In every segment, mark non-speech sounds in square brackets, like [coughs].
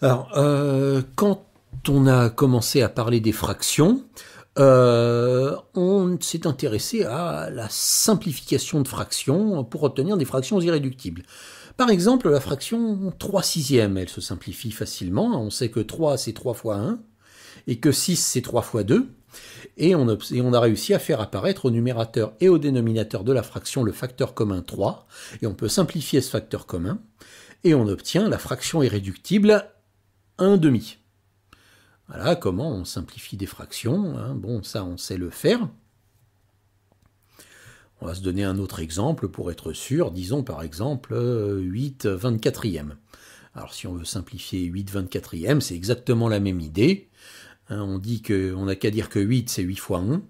Alors, euh, quand on a commencé à parler des fractions, euh, on s'est intéressé à la simplification de fractions pour obtenir des fractions irréductibles. Par exemple, la fraction 3 sixièmes, elle se simplifie facilement. On sait que 3 c'est 3 fois 1 et que 6 c'est 3 fois 2. Et on, a, et on, a, réussi à faire apparaître au numérateur et au dénominateur de la fraction le facteur commun 3, et on peut simplifier ce facteur commun, et on obtient la fraction irréductible 1 demi. Voilà comment on simplifie des fractions. Hein. Bon, ça, on sait le faire. On va se donner un autre exemple pour être sûr. Disons par exemple 8 euh, 24e. Alors si on veut simplifier 8 24e, c'est exactement la même idée. Hein. on dit qu'on on n'a qu'à dire que 8 c'est 8 fois 1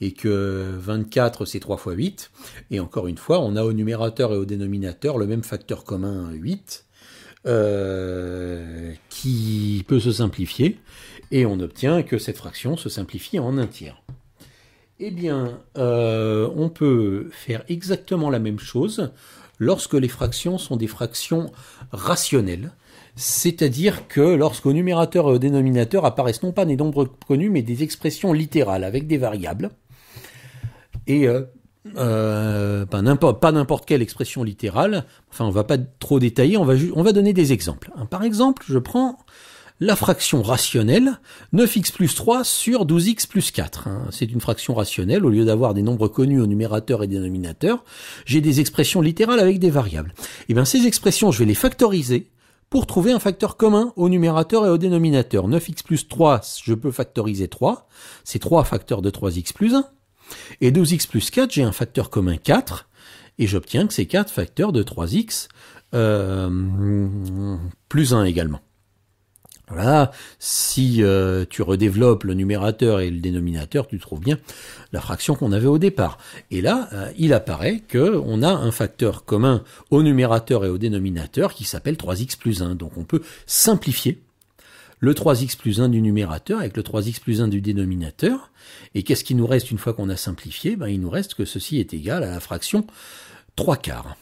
et que 24 c'est 3 fois 8. Et encore une fois, on a au numérateur et au dénominateur le même facteur commun 8. Euh, qui peut se simplifier, et on obtient que cette fraction se simplifie en un tiers. Eh bien, euh, on peut faire exactement la même chose lorsque les fractions sont des fractions rationnelles, c'est-à-dire que lorsqu'au numérateur et au dénominateur apparaissent non pas des nombres connus, mais des expressions littérales avec des variables. Et euh, euh, pas n'importe quelle expression littérale, enfin on va pas trop détailler, on va, on va donner des exemples. Hein. Par exemple, je prends la fraction rationnelle 9x plus 3 sur 12x plus 4. Hein. C'est une fraction rationnelle, au lieu d'avoir des nombres connus au numérateur et dénominateur, j'ai des expressions littérales avec des variables. Et eh bien ces expressions, je vais les factoriser pour trouver un facteur commun au numérateur et au dénominateur. 9x plus 3, je peux factoriser 3, c'est 3 facteurs de 3x plus 1. Et 12 x plus 4, j'ai un facteur commun 4, et j'obtiens que c'est 4 facteurs de 3x euh, plus 1 également. Voilà, si euh, tu redéveloppes le numérateur et le dénominateur, tu trouves bien la fraction qu'on avait au départ. Et là, euh, il apparaît qu'on a un facteur commun au numérateur et au dénominateur qui s'appelle 3x plus 1. Donc on peut simplifier le 3x plus 1 du numérateur avec le 3x plus 1 du dénominateur. Et qu'est-ce qui nous reste une fois qu'on a simplifié ben, Il nous reste que ceci est égal à la fraction 3 quarts.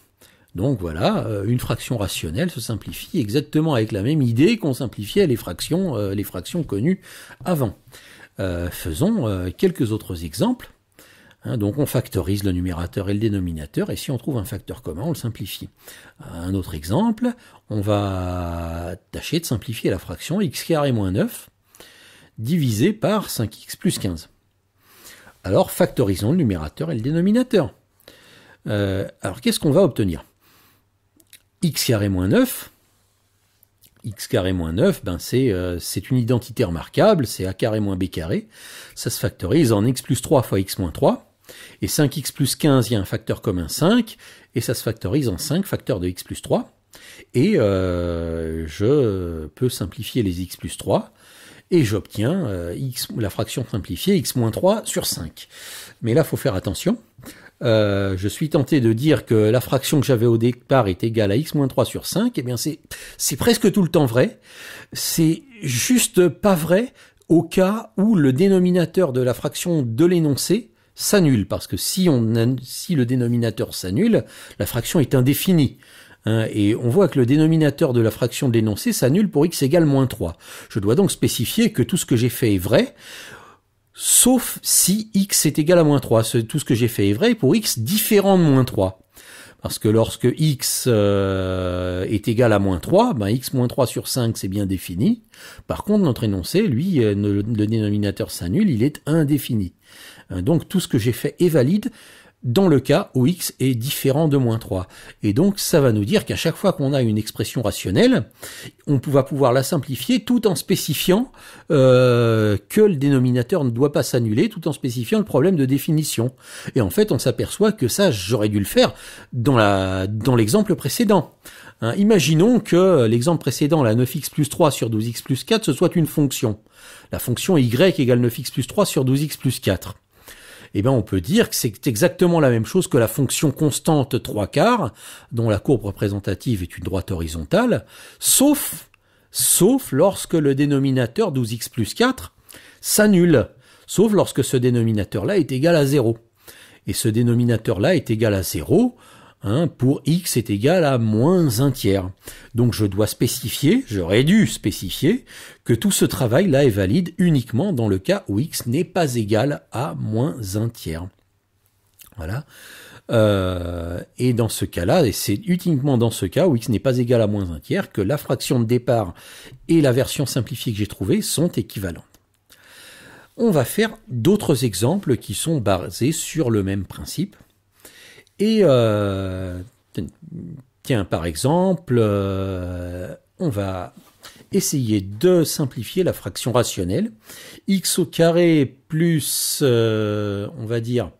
Donc voilà, euh, une fraction rationnelle se simplifie exactement avec la même idée qu'on simplifiait les fractions, euh, les fractions connues avant. Euh, faisons quelques autres exemples. Hein, donc on factorise le numérateur et le dénominateur, et si on trouve un facteur commun, on le simplifie. Un autre exemple, on va tâcher de simplifier la fraction x carré moins 9 divisé par 5x plus 15. Alors factorisons le numérateur et le dénominateur. Euh, alors qu'est-ce qu'on va obtenir x carré moins 9, x carré 9, ben euh, c'est une identité remarquable, c'est a carré moins b carré, ça se factorise en x plus 3 fois x moins 3, et 5x plus 15, il y a un facteur commun 5, et ça se factorise en 5, facteur de x plus 3. Et euh, je peux simplifier les x plus 3, et j'obtiens euh, x, la fraction simplifiée x moins 3 sur 5. Mais là, il faut faire attention. Euh, je suis tenté de dire que la fraction que j'avais au départ est égale à x moins 3 sur 5. Eh bien, c'est presque tout le temps vrai. C'est juste pas vrai au cas où le dénominateur de la fraction de l'énoncé s'annule, parce que si, on, si le dénominateur s'annule, la fraction est indéfinie. Hein, et on voit que le dénominateur de la fraction de l'énoncé s'annule pour x égale moins 3. Je dois donc spécifier que tout ce que j'ai fait est vrai, sauf si x est égal à moins 3. Tout ce que j'ai fait est vrai pour x différent de moins 3. Parce que lorsque x euh, est égal à moins 3, ben x moins 3 sur 5, c'est bien défini. Par contre, notre énoncé, lui, euh, le dénominateur s'annule, il est indéfini. Hein, donc tout ce que j'ai fait est valide dans le cas où x est différent de moins 3. Et donc ça va nous dire qu'à chaque fois qu'on a une expression rationnelle, on va pouvoir la simplifier tout en spécifiant euh, que le dénominateur ne doit pas s'annuler, tout en spécifiant le problème de définition. Et en fait, on s'aperçoit que ça, j'aurais dû le faire dans l'exemple dans précédent. Hein, imaginons que l'exemple précédent, la 9x plus 3 sur 12x plus 4, ce soit une fonction. La fonction y égale 9x plus 3 sur 12x plus 4. Eh ben, on peut dire que c'est exactement la même chose que la fonction constante 3 quarts, dont la courbe représentative est une droite horizontale, sauf, sauf lorsque le dénominateur 12x plus 4 s'annule, sauf lorsque ce dénominateur-là est égal à 0. Et ce dénominateur-là est égal à 0 Hein, pour x est égal à moins un tiers. Donc je dois spécifier, j'aurais dû spécifier, que tout ce travail-là est valide uniquement dans le cas où x n'est pas égal à moins un tiers. Voilà. Euh, et dans ce cas-là, et c'est uniquement dans ce cas où x n'est pas égal à moins un tiers que la fraction de départ et la version simplifiée que j'ai trouvée sont équivalentes. On va faire d'autres exemples qui sont basés sur le même principe. Et euh, tiens, par exemple, euh, on va essayer de simplifier la fraction rationnelle. x au carré plus, euh, on va dire,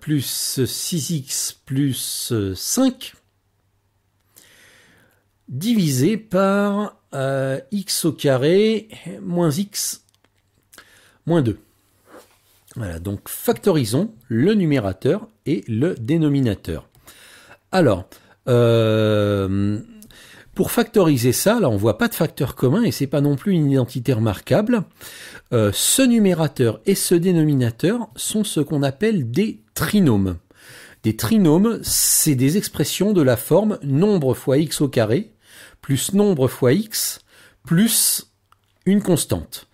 plus 6x plus 5 divisé par x au carré moins x moins 2. Voilà, donc factorisons le numérateur et le dénominateur. Alors, euh, pour factoriser ça, là on voit pas de facteur commun et c'est pas non plus une identité remarquable. Euh, ce numérateur et ce dénominateur sont ce qu'on appelle des trinômes. Des trinômes, c'est des expressions de la forme nombre fois x au carré plus nombre fois x plus une constante.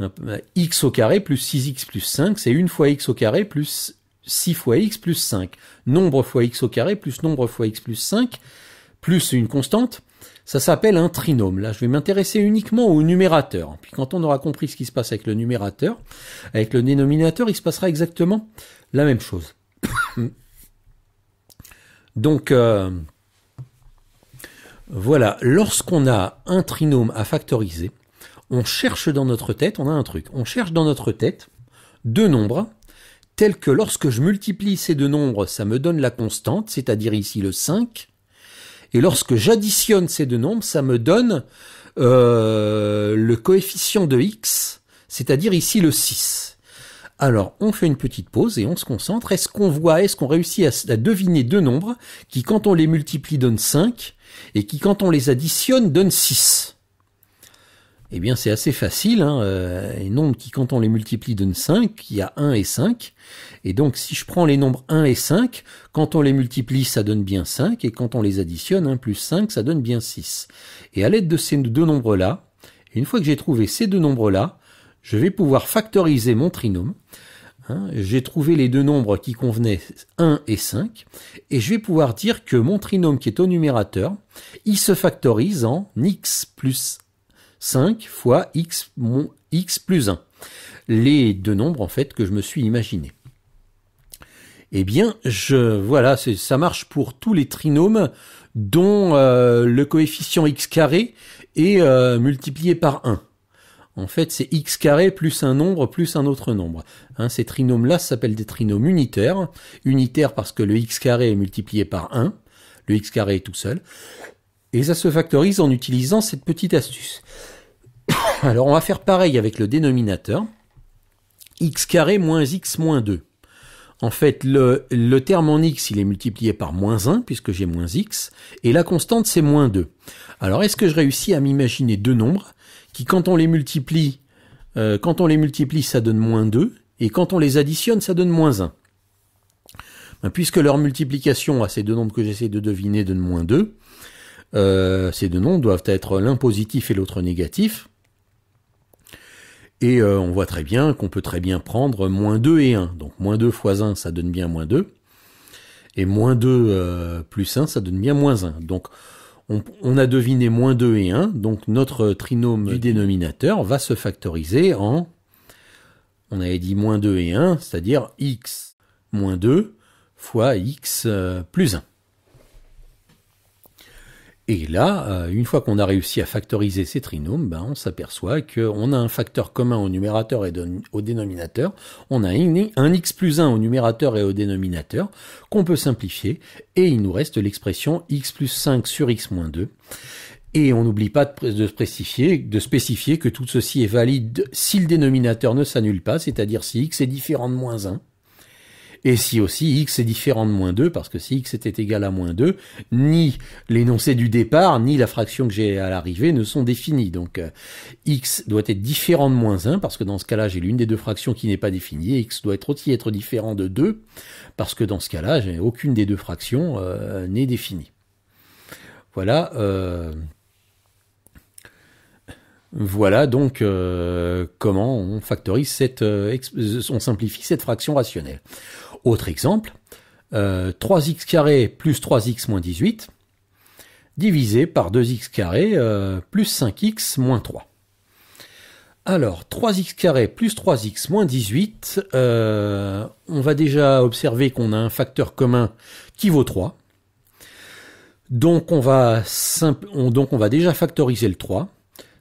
Euh, x au carré plus 6x plus 5, c'est une fois x au carré plus 6 fois x plus 5. Nombre fois x au carré plus nombre fois x plus 5, plus une constante, ça s'appelle un trinôme. Là, je vais m'intéresser uniquement au numérateur. Puis quand on aura compris ce qui se passe avec le numérateur, avec le dénominateur, il se passera exactement la même chose. [coughs] Donc, euh, voilà, lorsqu'on a un trinôme à factoriser, on cherche dans notre tête, on a un truc, on cherche dans notre tête deux nombres tels que lorsque je multiplie ces deux nombres, ça me donne la constante, c'est-à-dire ici le 5, et lorsque j'additionne ces deux nombres, ça me donne euh, le coefficient de x, c'est-à-dire ici le 6. Alors, on fait une petite pause et on se concentre. Est-ce qu'on voit, est-ce qu'on réussit à, deviner deux nombres qui, quand on les multiplie, donnent 5 et qui, quand on les additionne, donnent 6 eh bien, c'est assez facile. Hein, euh, les nombres qui, quand on les multiplie, donnent 5. Il y a 1 et 5. Et donc, si je prends les nombres 1 et 5, quand on les multiplie, ça donne bien 5. Et quand on les additionne, 1 plus 5, ça donne bien 6. Et à l'aide de ces deux nombres-là, une fois que j'ai trouvé ces deux nombres-là, je vais pouvoir factoriser mon trinôme. Hein, j'ai trouvé les deux nombres qui convenaient 1 et 5. Et je vais pouvoir dire que mon trinôme qui est au numérateur, il se factorise en x plus 1 5 fois x, mon x plus 1. Les deux nombres, en fait, que je me suis imaginé. Eh bien, je, voilà, ça marche pour tous les trinômes dont euh, le coefficient x carré est euh, multiplié par 1. En fait, c'est x carré plus un nombre plus un autre nombre. Hein, ces trinômes-là s'appellent des trinômes unitaires. Unitaires parce que le x carré est multiplié par 1. Le x carré est tout seul. Et ça se factorise en utilisant cette petite astuce. [coughs] Alors on va faire pareil avec le dénominateur. x carré moins x moins 2. En fait, le, terme en x, il est multiplié par moins 1, puisque j'ai moins x, et la constante, c'est moins 2. Alors, est-ce que je réussis à m'imaginer deux nombres qui, quand on les multiplie, euh, quand on les multiplie, ça donne moins 2, et quand on les additionne, ça donne moins 1 ben, Puisque leur multiplication à ces deux nombres que j'essaie de deviner donne moins 2, euh, ces deux noms doivent être l'un positif et l'autre négatif. Et euh, on voit très bien qu'on peut très bien prendre moins 2 et 1. Donc moins 2 fois 1, ça donne bien moins 2. Et moins 2 euh, plus 1, ça donne bien moins 1. Donc on, on, a deviné moins 2 et 1. Donc notre trinôme du dénominateur va se factoriser en, on avait dit moins 2 et 1, c'est-à-dire x moins 2 fois x plus 1. Et là, euh, une fois qu'on a réussi à factoriser ces trinômes, ben, on s'aperçoit qu'on a un facteur commun au numérateur et au dénominateur, on a un x plus 1 au numérateur et au dénominateur, qu'on peut simplifier, et il nous reste l'expression x plus 5 sur x moins 2. Et on n'oublie pas de spécifier, de spécifier que tout ceci est valide si le dénominateur ne s'annule pas, c'est-à-dire si x est différent de moins 1 et si aussi x est différent de moins 2, parce que si x était égal à moins 2, ni l'énoncé du départ, ni la fraction que j'ai à l'arrivée ne sont définies. Donc euh, x doit être différent de moins 1, parce que dans ce cas-là, j'ai l'une des deux fractions qui n'est pas définie, et x doit être aussi être différent de 2, parce que dans ce cas-là, j'ai aucune des deux fractions euh, n'est définie. Voilà. Euh, voilà donc comment on factorise cette, on simplifie cette fraction rationnelle. Autre exemple, 3x euh, carré plus 3x moins 18 divisé par 2x euh, carré plus 5x moins 3. Alors, 3x carré plus 3x moins 18, on va déjà observer qu'on a un facteur commun qui vaut 3. Donc on, va donc on va déjà factoriser le 3.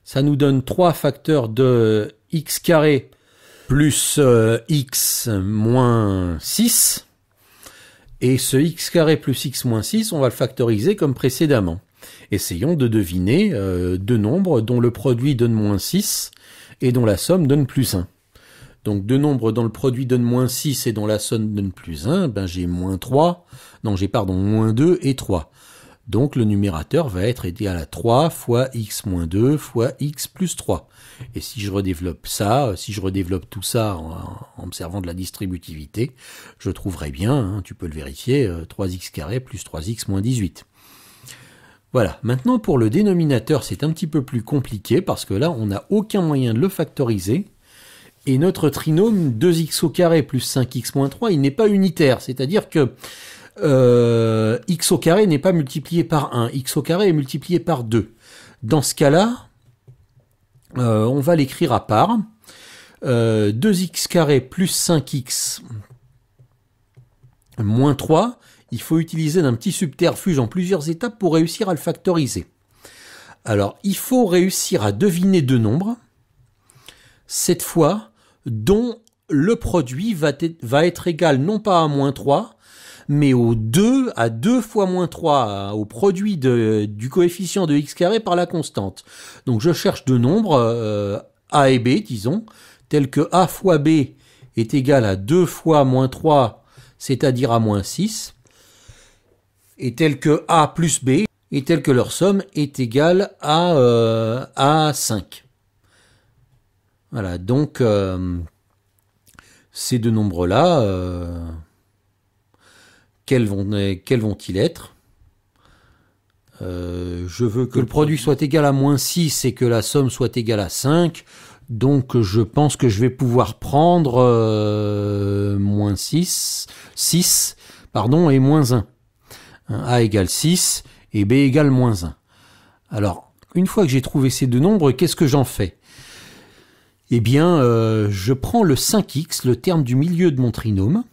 Ça nous donne 3 facteurs de x carré plus euh, x moins 6. Et ce x carré plus x moins 6, on va le factoriser comme précédemment. Essayons de deviner euh, deux nombres dont le produit donne moins 6 et dont la somme donne plus 1. Donc deux nombres dont le produit donne moins 6 et dont la somme donne plus 1, ben j'ai moins 3, non j'ai pardon, moins 2 et 3. Donc le numérateur va être égal à 3 fois x moins 2 fois x plus 3. Et si je redéveloppe ça, si je redéveloppe tout ça en, observant de la distributivité, je trouverai bien, hein, tu peux le vérifier, 3x euh, plus 3x moins 18. Voilà, maintenant pour le dénominateur c'est un petit peu plus compliqué parce que là on n'a aucun moyen de le factoriser. Et notre trinôme 2x au plus 5x moins 3, il n'est pas unitaire, c'est-à-dire que euh, x au n'est pas multiplié par 1, x au est multiplié par 2. Dans ce cas-là, euh, on va l'écrire à part. 2x euh, carré plus 5x moins 3, il faut utiliser un petit subterfuge en plusieurs étapes pour réussir à le factoriser. Alors, il faut réussir à deviner deux nombres, cette fois, dont le produit va, va être égal non pas à moins 3, mais au 2, à 2 fois moins 3, au produit de, du coefficient de x carré par la constante. Donc je cherche deux nombres, euh, a et b, disons, tels que a fois b est égal à 2 fois moins 3, c'est-à-dire à moins 6, et tels que a plus b, est tel que leur somme est égale à, 5. Euh, voilà, donc euh, ces deux nombres-là quels vont-ils être euh, je veux que le produit soit égal à moins 6 et que la somme soit égale à 5. Donc je pense que je vais pouvoir prendre euh, moins 6, 6 pardon, et moins 1. A égale 6 et B égale moins 1. Alors, une fois que j'ai trouvé ces deux nombres, qu'est-ce que j'en fais Eh bien, euh, je prends le 5x, le terme du milieu de mon trinôme,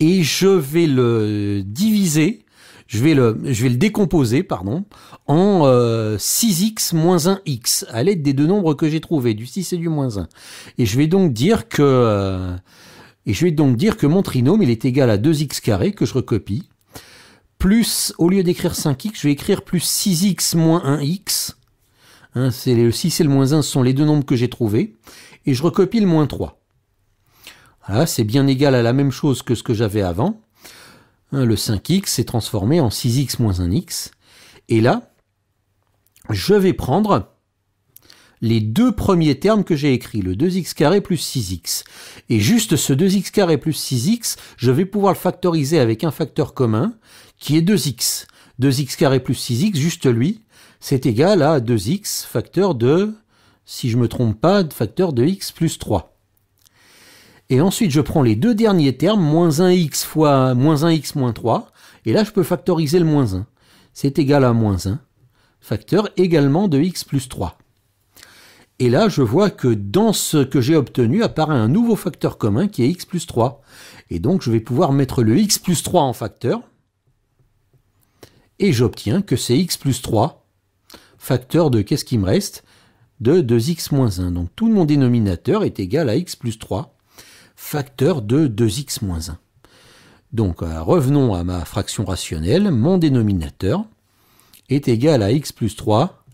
et je vais le diviser, je vais le, je vais le décomposer, pardon, en 6x euh, moins 1x, à l'aide des deux nombres que j'ai trouvés, du 6 et du moins 1. Et je vais donc dire que, euh, et je vais donc dire que mon trinôme, il est égal à 2x carré, que je recopie, plus, au lieu d'écrire 5x, je vais écrire plus 6x moins 1x, hein, c'est le 6 et le moins 1 sont les deux nombres que j'ai trouvés, et je recopie le moins 3. Ah, c'est bien égal à la même chose que ce que j'avais avant. Hein, le 5x s'est transformé en 6x moins 1x. Et là, je vais prendre les deux premiers termes que j'ai écrits, le 2x carré plus 6x. Et juste ce 2x carré plus 6x, je vais pouvoir le factoriser avec un facteur commun qui est 2x. 2x carré plus 6x, juste lui, c'est égal à 2x facteur de, si je me trompe pas, facteur de x plus 3. Et ensuite, je prends les deux derniers termes, moins 1x fois moins 1x moins 3. Et là, je peux factoriser le moins 1. C'est égal à moins 1. Facteur également de x plus 3. Et là, je vois que dans ce que j'ai obtenu apparaît un nouveau facteur commun qui est x plus 3. Et donc, je vais pouvoir mettre le x plus 3 en facteur. Et j'obtiens que c'est x plus 3, facteur de qu'est-ce qui me reste De 2x moins 1. Donc, tout mon dénominateur est égal à x plus 3 facteur de 2x-1. Donc euh, revenons à ma fraction rationnelle, mon dénominateur est égal à x plus 3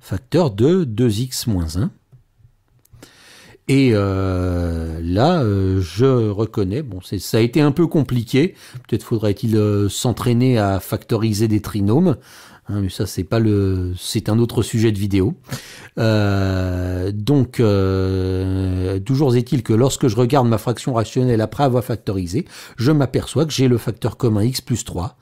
facteur de 2x-1. Et euh, là, euh, je reconnais, bon, ça a été un peu compliqué, peut-être faudrait-il s'entraîner à factoriser des trinômes, Hein, mais ça, c'est pas le, c'est un autre sujet de vidéo. Euh, donc, euh, toujours est-il que lorsque je regarde ma fraction rationnelle après avoir factorisé, je m'aperçois que j'ai le facteur commun x plus 3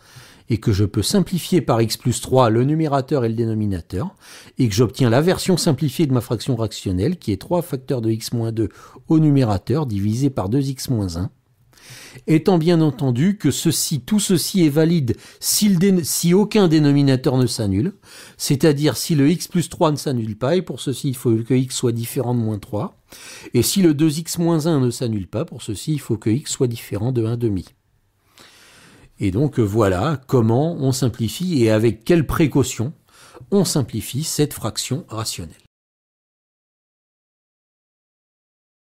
et que je peux simplifier par x plus 3 le numérateur et le dénominateur, et que j'obtiens la version simplifiée de ma fraction rationnelle qui est 3 facteurs de x moins 2 au numérateur divisé par 2x moins 1, étant bien entendu que ceci, tout ceci est valide si aucun dénominateur ne s'annule, c'est-à-dire si le x plus 3 ne s'annule pas, et pour ceci il faut que x soit différent de moins 3, et si le 2x moins 1 ne s'annule pas, pour ceci il faut que x soit différent de 1,5. Et donc voilà comment on simplifie et avec quelle précaution on simplifie cette fraction rationnelle.